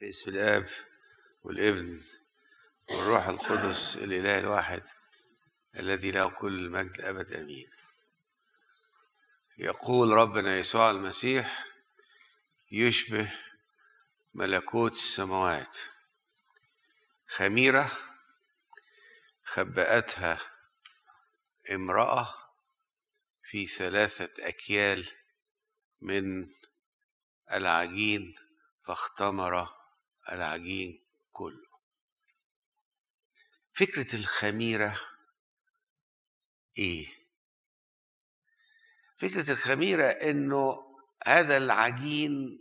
باسم الاب والابن والروح القدس الاله الواحد الذي له كل المجد ابد امين يقول ربنا يسوع المسيح يشبه ملكوت السماوات خميره خبأتها امرأة في ثلاثة أكيال من العجين فاختمر العجين كله فكرة الخميرة إيه؟ فكرة الخميرة إنه هذا العجين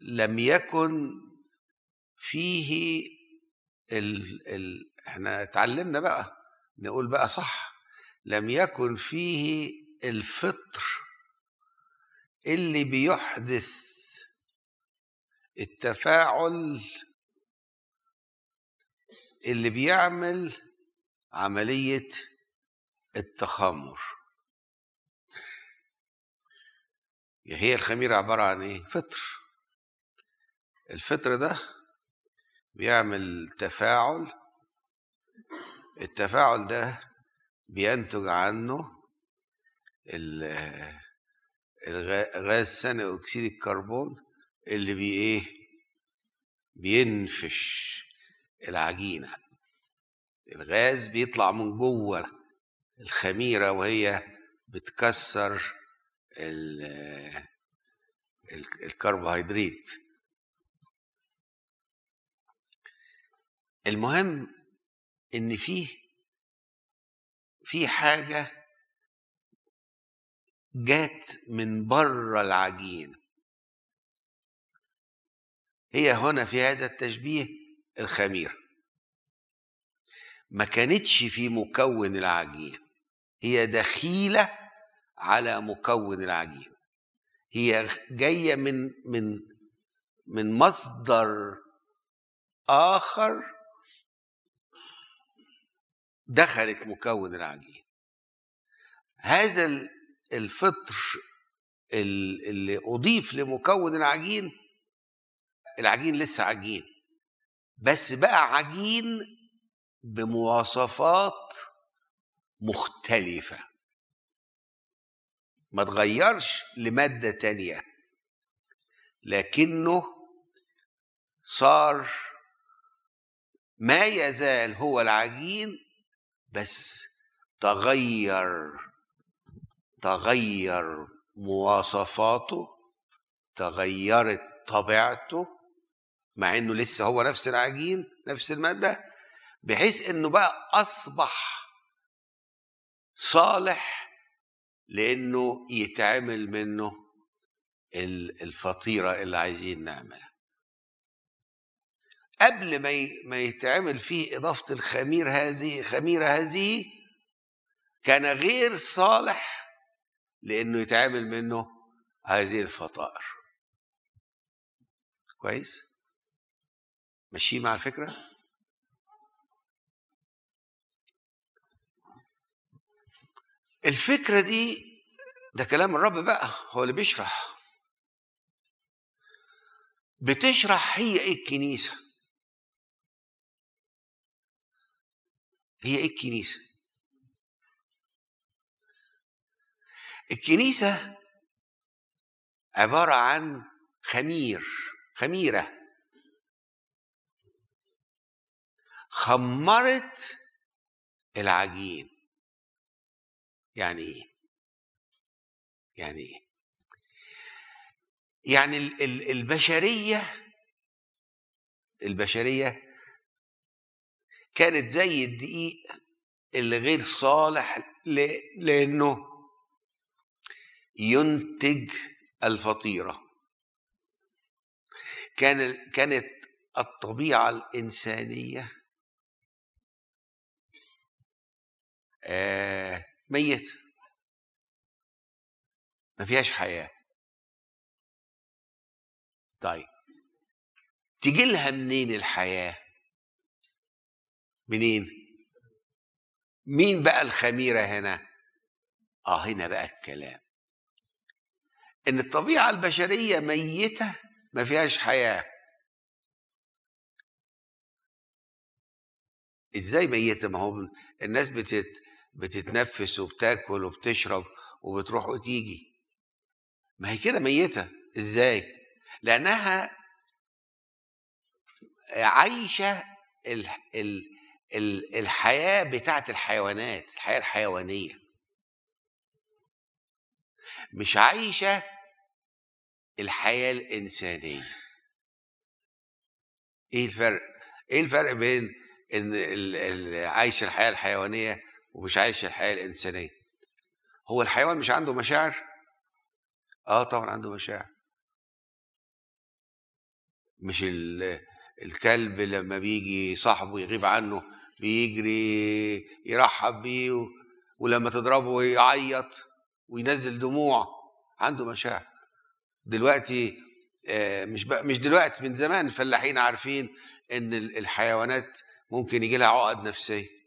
لم يكن فيه ال ال احنا اتعلمنا بقى نقول بقى صح لم يكن فيه الفطر اللي بيحدث التفاعل اللي بيعمل عملية التخمر هي الخميرة عبارة عن ايه؟ فطر الفطر ده بيعمل تفاعل التفاعل ده بينتج عنه الغاز ثاني اكسيد الكربون اللي بي ايه بينفش العجينه الغاز بيطلع من جوه الخميره وهي بتكسر الكربوهيدرات المهم ان فيه في حاجه جات من بره العجين هي هنا في هذا التشبيه الخميرة ما كانتش في مكون العجين هي دخيلة على مكون العجين هي جاية من من من مصدر آخر دخلت مكون العجين هذا الفطر اللي أضيف لمكون العجين العجين لسه عجين بس بقى عجين بمواصفات مختلفة ما تغيرش لمادة تانية لكنه صار ما يزال هو العجين بس تغير تغير مواصفاته تغيرت طبيعته مع انه لسه هو نفس العجين نفس الماده بحيث انه بقى اصبح صالح لانه يتعمل منه الفطيره اللي عايزين نعملها قبل ما ما يتعمل فيه اضافه الخمير هذه خميره هذه كان غير صالح لانه يتعمل منه هذه الفطائر كويس ماشيين مع الفكره الفكره دي ده كلام الرب بقى هو اللي بيشرح بتشرح هي ايه الكنيسه هي ايه الكنيسه الكنيسه عباره عن خمير خميره خمرت العجين يعني ايه يعني ايه يعني البشريه البشريه كانت زي الدقيق اللي غير صالح لانه ينتج الفطيره كان كانت الطبيعه الانسانيه آه، ميتة ما فيهاش حياة طيب تيجي لها منين الحياة منين مين بقى الخميرة هنا اه هنا بقى الكلام ان الطبيعة البشرية ميتة ما فيهاش حياة ازاي ميتة ما هو الناس بتت بتتنفس وبتاكل وبتشرب وبتروح وتيجي ما هي كده ميتة ازاي لأنها عايشة الحياة بتاعة الحيوانات الحياة الحيوانية مش عايشة الحياة الإنسانية إيه الفرق؟ إيه الفرق بين إن عايش الحياة الحيوانية ومش عايش الحياه الانسانيه هو الحيوان مش عنده مشاعر اه طبعا عنده مشاعر مش الكلب لما بيجي صاحبه يغيب عنه بيجري يرحب بيه ولما تضربه يعيط وينزل دموع عنده مشاعر دلوقتي آه، مش مش دلوقتي من زمان الفلاحين عارفين ان الحيوانات ممكن يجي لها عقد نفسيه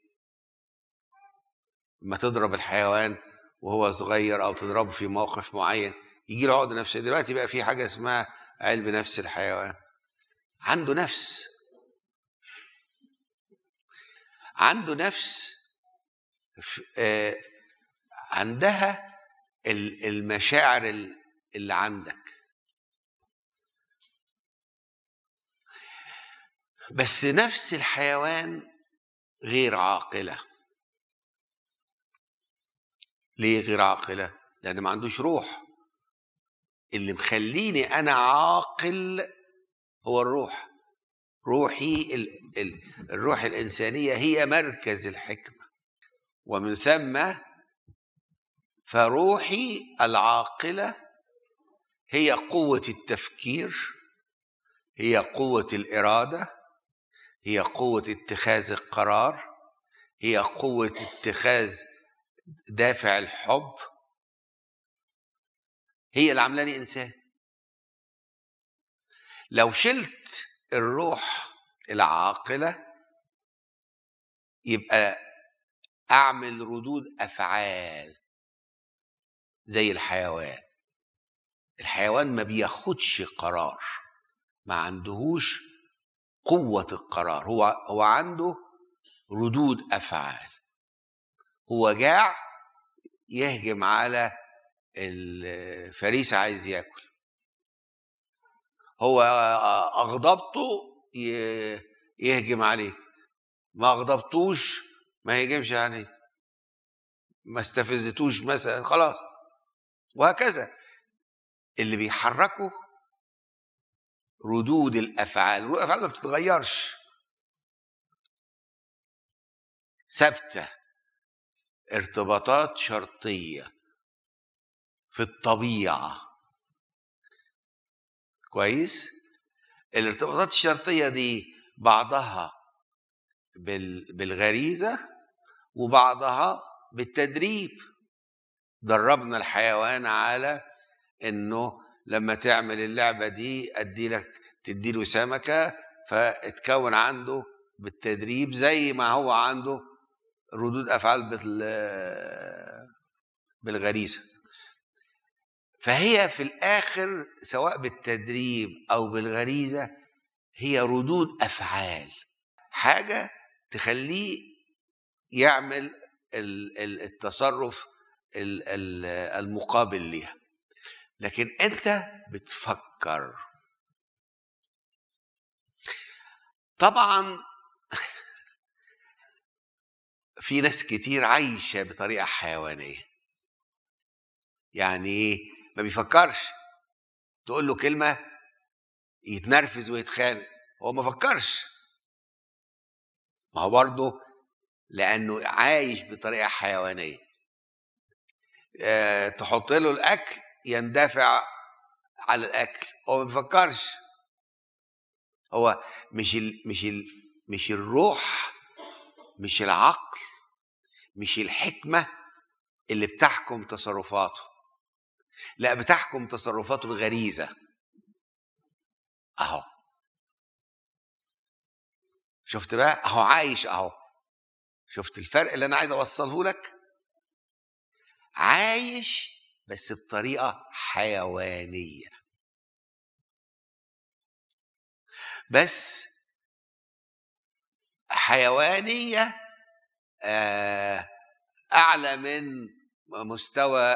ما تضرب الحيوان وهو صغير او تضربه في موقف معين يجي له عقده نفسيه دلوقتي بقى في حاجه اسمها علم نفس الحيوان عنده نفس عنده نفس آه عندها المشاعر اللي عندك بس نفس الحيوان غير عاقله ليه غير عاقلة؟ لأن ما عندوش روح اللي مخليني أنا عاقل هو الروح روحي الروح الإنسانية هي مركز الحكمة ومن ثم فروحي العاقلة هي قوة التفكير هي قوة الإرادة هي قوة اتخاذ القرار هي قوة اتخاذ دافع الحب هي اللي عاملاني انسان لو شلت الروح العاقله يبقى اعمل ردود افعال زي الحيوان الحيوان ما بياخدش قرار ما عندهوش قوة القرار هو هو عنده ردود أفعال وجاع يهجم على الفريسة عايز ياكل هو أغضبته يهجم عليك ما أغضبتوش ما يهجمش عليك ما استفزتوش مثلا خلاص وهكذا اللي بيحركه ردود الافعال ردود الافعال ما بتتغيرش ثابته ارتباطات شرطيه في الطبيعه كويس الارتباطات الشرطيه دي بعضها بالغريزه وبعضها بالتدريب دربنا الحيوان على انه لما تعمل اللعبه دي ادي لك تدي له سمكه فاتكون عنده بالتدريب زي ما هو عنده ردود افعال بال بالغريزه فهي في الاخر سواء بالتدريب او بالغريزه هي ردود افعال حاجه تخليه يعمل التصرف المقابل ليها لكن انت بتفكر طبعا في ناس كتير عايشه بطريقه حيوانيه يعني ايه ما بيفكرش تقول له كلمه يتنرفز ويتخانق هو ما فكرش ما هو برضه لانه عايش بطريقه حيوانيه أه تحط له الاكل يندفع على الاكل هو ما بيفكرش هو مش ال مش ال مش الروح مش العقل مش الحكمه اللي بتحكم تصرفاته لا بتحكم تصرفاته الغريزه اهو شفت بقى اهو عايش اهو شفت الفرق اللي انا عايز اوصله لك عايش بس بطريقه حيوانيه بس حيوانيه آه، اعلى من مستوى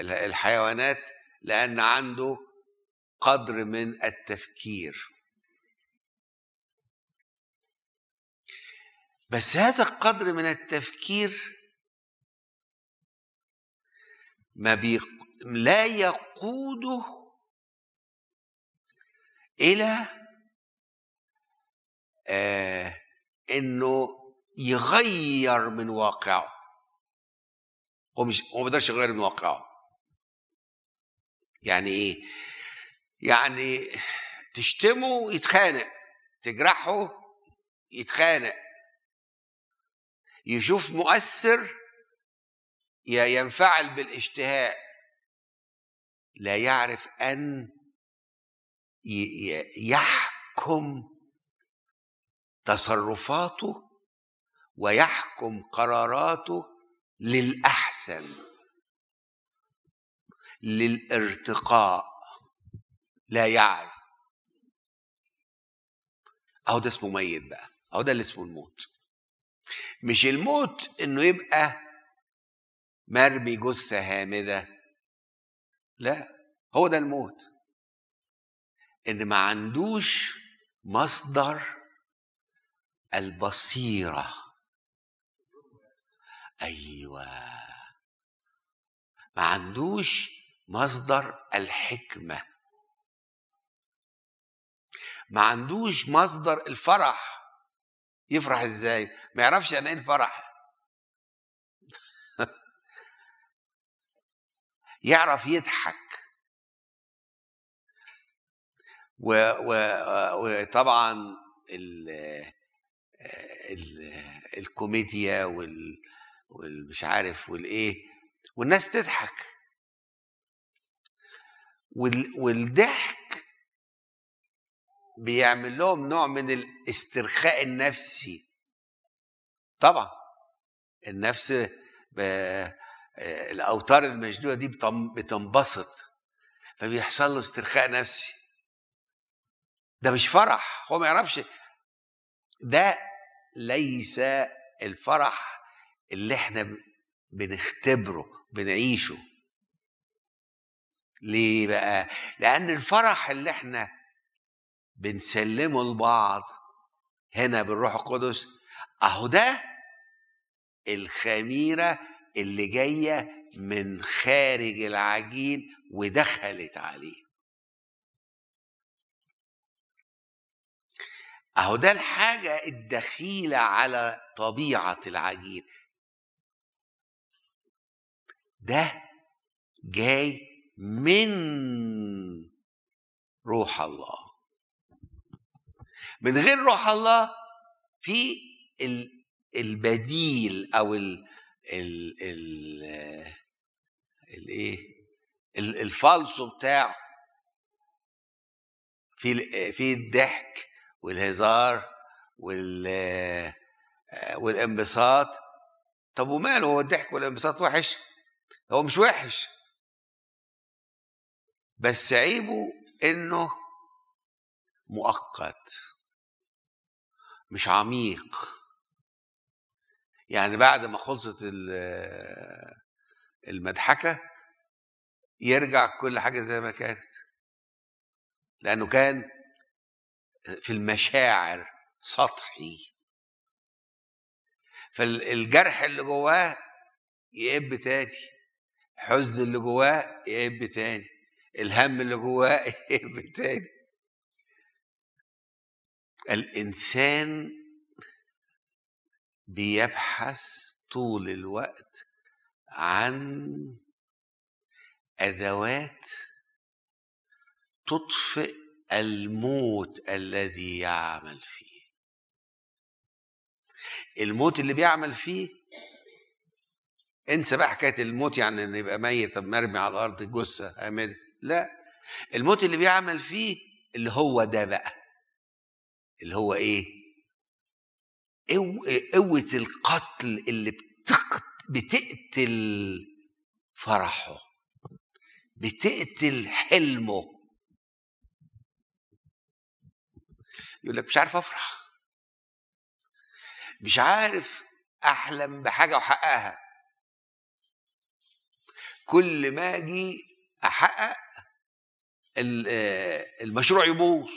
الحيوانات لان عنده قدر من التفكير بس هذا القدر من التفكير ما بي... لا يقوده الى آه انه يغير من واقعه هو مش هو ما بيقدرش يغير من واقعه يعني ايه يعني تشتمه يتخانق تجرحه يتخانق يشوف مؤثر ينفعل بالاشتهاء لا يعرف ان يحكم تصرفاته ويحكم قراراته للأحسن للارتقاء لا يعرف أهو ده اسمه ميت بقى أهو ده اللي اسمه الموت مش الموت إنه يبقى مرمي جثة هامدة لا هو ده الموت إن ما عندوش مصدر البصيره ايوه ما عندوش مصدر الحكمه ما عندوش مصدر الفرح يفرح ازاي ما يعرفش يعني ايه الفرح يعرف يضحك وطبعا ال ال الكوميديا وال والمش عارف والايه والناس تضحك والضحك بيعمل لهم نوع من الاسترخاء النفسي طبعا النفس الاوتار المشدوده دي بتنبسط فبيحصل له استرخاء نفسي ده مش فرح هو ما يعرفش ده ليس الفرح اللي احنا بنختبره بنعيشه ليه بقى لان الفرح اللي احنا بنسلمه لبعض هنا بالروح القدس اهو ده الخميره اللي جايه من خارج العجين ودخلت عليه اهو ده الحاجه الدخيله على طبيعه العجين ده جاي من روح الله من غير روح الله في البديل او ال ال ال الايه الفالصو بتاعه في في الضحك والهزار وال والانبساط طب وماله هو الضحك والانبساط وحش هو مش وحش بس عيبه انه مؤقت مش عميق يعني بعد ما خلصت المضحكه يرجع كل حاجه زي ما كانت لانه كان في المشاعر سطحي فالجرح اللي جواه يئب تاني الحزن اللي جواه يهب تاني الهم اللي جواه يهب تاني الانسان بيبحث طول الوقت عن ادوات تطفئ الموت الذي يعمل فيه الموت اللي بيعمل فيه انسى بقى حكايه الموت يعني ان يبقى ميت طب مرمي على الارض جثه هامده لا الموت اللي بيعمل فيه اللي هو ده بقى اللي هو ايه قوه القتل اللي بتقتل فرحه بتقتل حلمه يقول لك مش عارف افرح مش عارف احلم بحاجه واحققها كل ما اجي احقق آه، المشروع يبوظ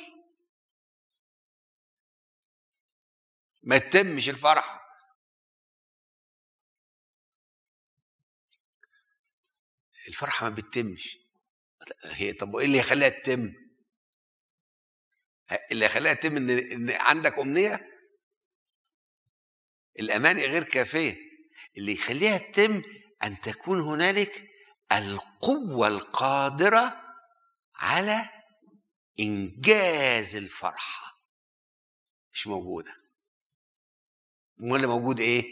ما تتمش الفرحه الفرحه ما بتتمش هي طب وايه اللي يخليها تتم اللي يخليها تتم ان, إن عندك امنيه الاماني غير كافيه اللي يخليها تتم ان تكون هنالك القوة القادرة على إنجاز الفرحة مش موجودة ولا موجود إيه؟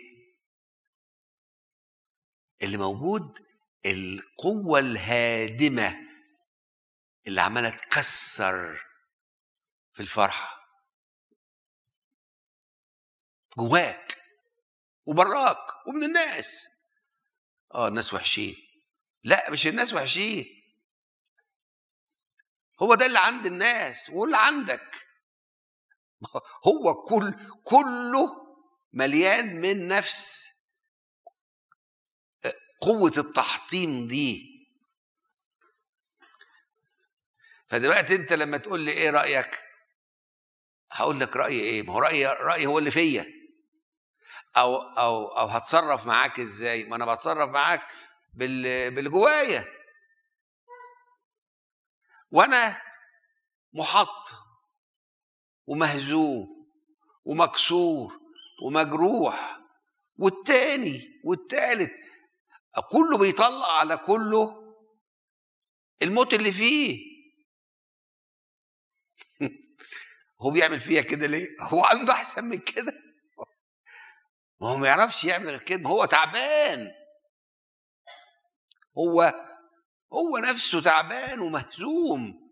اللي موجود القوة الهادمة اللي عمالة تكسر في الفرحة جواك وبراك ومن الناس اه الناس وحشين لا مش الناس وحشين هو ده اللي عند الناس واللي عندك هو كل كله مليان من نفس قوة التحطيم دي فدلوقتي انت لما تقول لي ايه رأيك هقول لك رأيي ايه ما هو رأيي رأيي هو اللي فيا او او او هتصرف معاك ازاي ما انا بتصرف معاك باللي جوايا وانا محط ومهزوم ومكسور ومجروح والتاني والتالت كله بيطلع على كله الموت اللي فيه هو بيعمل فيها كده ليه؟ هو عنده احسن من كده ما هو ما يعرفش يعمل غير كده ما هو تعبان هو هو نفسه تعبان ومهزوم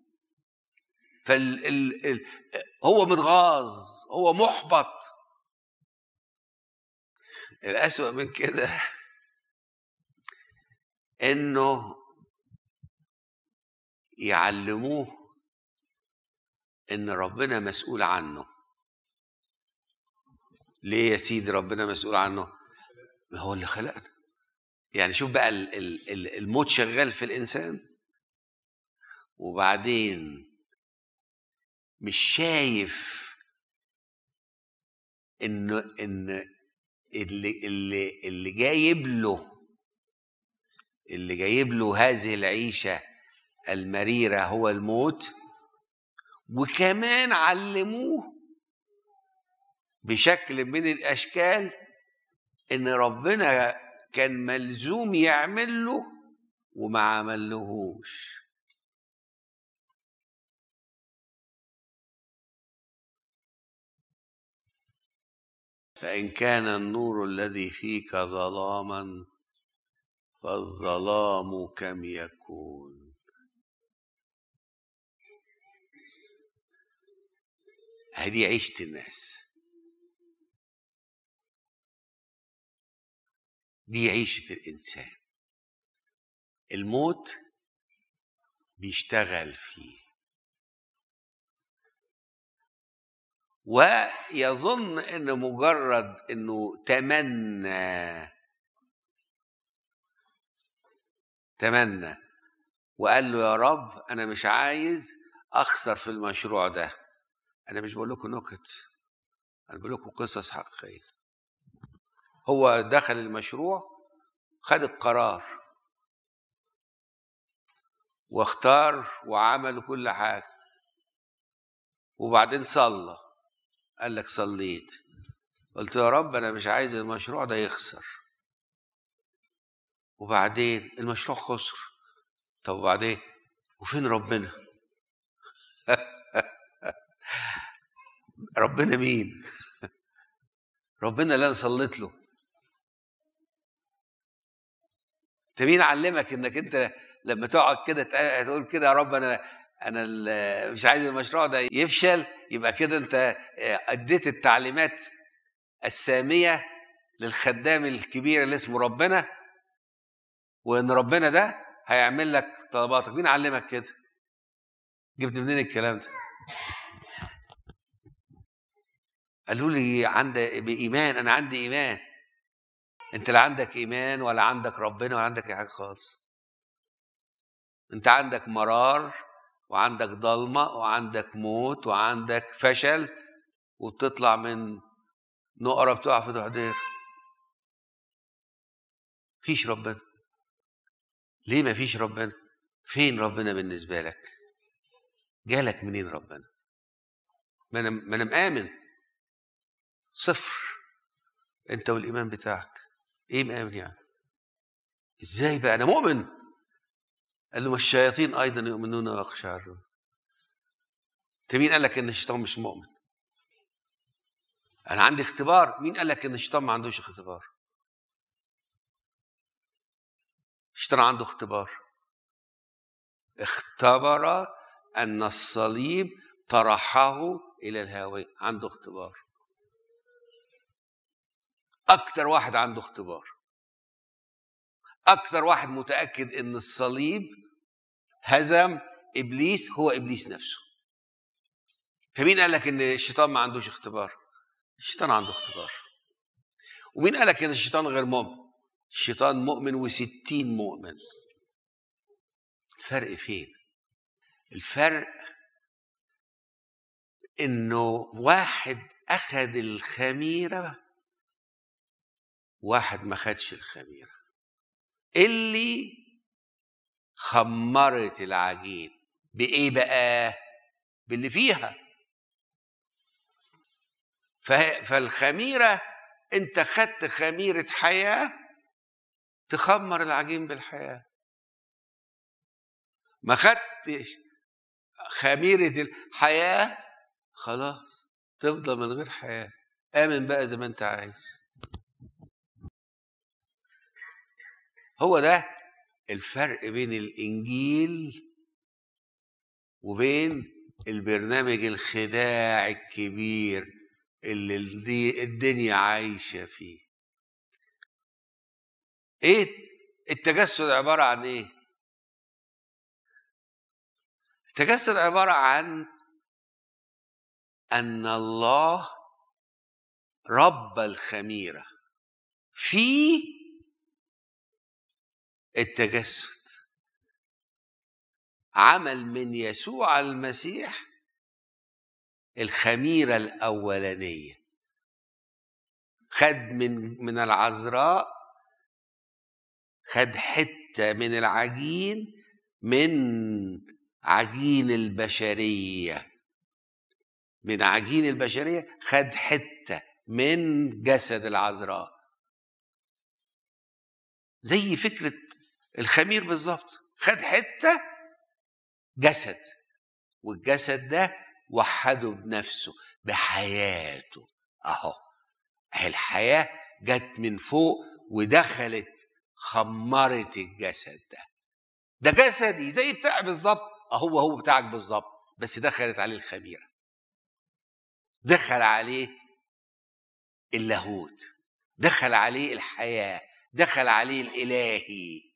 فال ال ال هو متغاظ هو محبط الأسوأ من كده إنه يعلموه إن ربنا مسؤول عنه ليه يا سيدي ربنا مسؤول عنه؟ هو اللي خلقنا يعني شوف بقى الموت شغال في الانسان وبعدين مش شايف ان ان اللي اللي اللي جايب له اللي جايب له هذه العيشه المريره هو الموت وكمان علموه بشكل من الاشكال ان ربنا كان ملزوم يعمل له وما عملهوش فإن كان النور الذي فيك ظلاما فالظلام كم يكون هذه عيشة الناس دي عيشة الإنسان الموت بيشتغل فيه ويظن ان مجرد انه تمنى تمنى وقال له يا رب انا مش عايز اخسر في المشروع ده انا مش بقول لكم نكت انا بقول لكم قصص حقيقيه هو دخل المشروع خد القرار واختار وعمل كل حاجة وبعدين صلى قال لك صليت قلت يا رب أنا مش عايز المشروع ده يخسر وبعدين المشروع خسر طب وبعدين وفين ربنا ربنا مين ربنا اللي انا صليت له انت مين علمك انك انت لما تقعد كده تقول كده يا رب انا انا مش عايز المشروع ده يفشل يبقى كده انت آه، اديت التعليمات الساميه للخدام الكبير اللي اسمه ربنا وان ربنا ده هيعمل لك طلباتك مين علمك كده جبت منين الكلام ده قالوا لي عند بايمان انا عندي ايمان انت لا عندك ايمان ولا عندك ربنا ولا عندك اي حاجه خالص انت عندك مرار وعندك ضلمه وعندك موت وعندك فشل وبتطلع من نقره بتقع في دحدير فيش ربنا ليه ما فيش ربنا فين ربنا بالنسبه لك جالك منين ربنا ما انا ما انا مآمن صفر انت والايمان بتاعك ايه مآمن يعني ازاي بقى انا مؤمن قال له ما الشياطين ايضا يؤمنون ويخشى طيب انت مين قال لك ان الشيطان مش مؤمن انا عندي اختبار مين قال لك ان الشيطان ما عندوش اختبار الشيطان عنده اختبار اختبر ان الصليب طرحه الى الهاوية عنده اختبار اكتر واحد عنده اختبار اكتر واحد متاكد ان الصليب هزم ابليس هو ابليس نفسه فمين قال لك ان الشيطان ما عندوش اختبار الشيطان عنده اختبار ومين قال لك ان الشيطان غير مؤمن الشيطان مؤمن وستين مؤمن الفرق فين الفرق انه واحد اخذ الخميره واحد ما خدش الخميرة اللي خمرت العجين بإيه بقى؟ باللي فيها فالخميرة أنت خدت خميرة حياة تخمر العجين بالحياة ما خدتش خميرة الحياة خلاص تفضل من غير حياة آمن بقى زي ما أنت عايز هو ده الفرق بين الانجيل وبين البرنامج الخداع الكبير اللي الدنيا عايشه فيه ايه التجسد عباره عن ايه التجسد عباره عن ان الله رب الخميره في التجسد عمل من يسوع المسيح الخميرة الأولانية خد من من العذراء خد حتة من العجين من عجين البشرية من عجين البشرية خد حتة من جسد العذراء زي فكرة الخمير بالظبط خد حته جسد والجسد ده وحده بنفسه بحياته اهو الحياه جت من فوق ودخلت خمرت الجسد ده ده جسدي زي بتاع بالظبط اهو هو بتاعك بالظبط بس دخلت عليه الخميره دخل عليه اللاهوت دخل عليه الحياه دخل عليه الالهي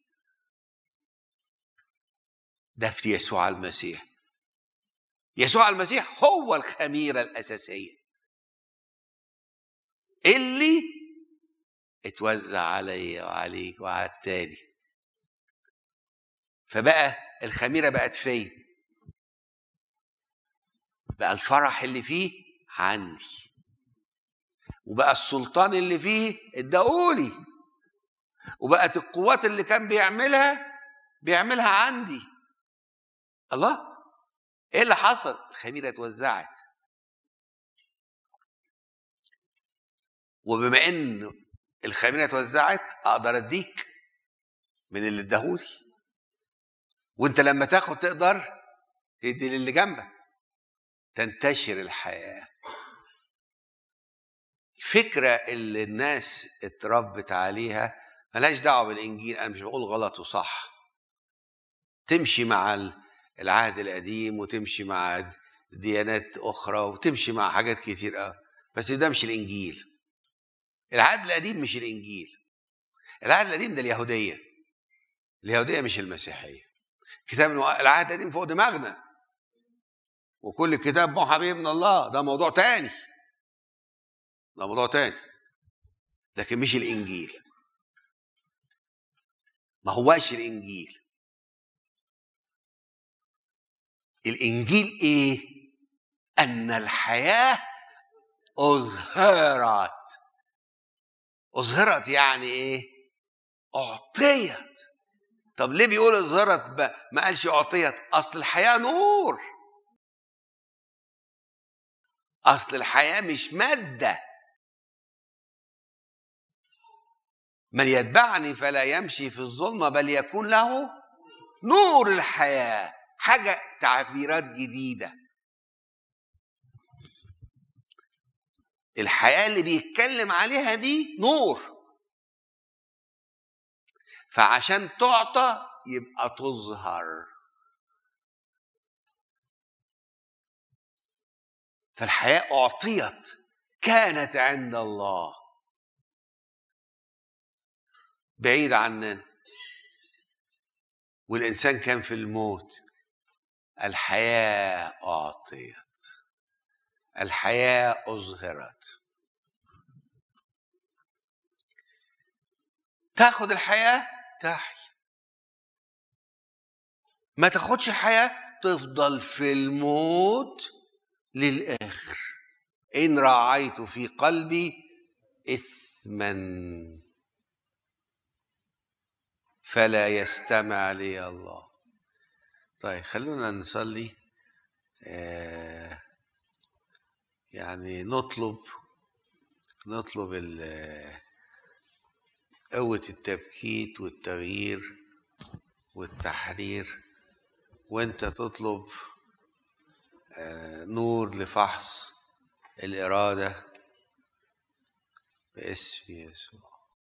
ده في يسوع المسيح يسوع المسيح هو الخميرة الأساسية اللي اتوزع عليا وعليك وعلى التاني فبقى الخميرة بقت فين بقى الفرح اللي فيه عندي وبقى السلطان اللي فيه اداهولي وبقت القوات اللي كان بيعملها بيعملها عندي الله ايه اللي حصل الخميره اتوزعت وبما ان الخميره اتوزعت اقدر اديك من اللي اداهولي وانت لما تاخد تقدر تدي للي جنبك تنتشر الحياه الفكره اللي الناس اتربت عليها ملهاش دعوه بالانجيل انا مش بقول غلط وصح تمشي مع العهد القديم وتمشي مع ديانات اخرى وتمشي مع حاجات كتير اه بس ده مش الانجيل العهد القديم مش الانجيل العهد القديم ده اليهوديه اليهوديه مش المسيحيه كتاب العهد القديم فوق دماغنا وكل كتاب محبي من الله ده موضوع تاني ده موضوع تاني لكن مش الانجيل ما هواش الانجيل الانجيل ايه ان الحياه اظهرت اظهرت يعني ايه اعطيت طب ليه بيقول اظهرت ما قالش اعطيت اصل الحياه نور اصل الحياه مش ماده من يتبعني فلا يمشي في الظلمه بل يكون له نور الحياه حاجه تعبيرات جديده الحياه اللي بيتكلم عليها دي نور فعشان تعطى يبقى تظهر فالحياه اعطيت كانت عند الله بعيد عننا والانسان كان في الموت الحياة أعطيت الحياة أظهرت تاخد الحياة تحيا ما تاخدش الحياة تفضل في الموت للآخر إن راعيت في قلبي إثما فلا يستمع لي الله طيب خلونا نصلي آه، يعني نطلب نطلب آه، قوة التبكيت والتغيير والتحرير وانت تطلب آه، نور لفحص الإرادة باسم يسوع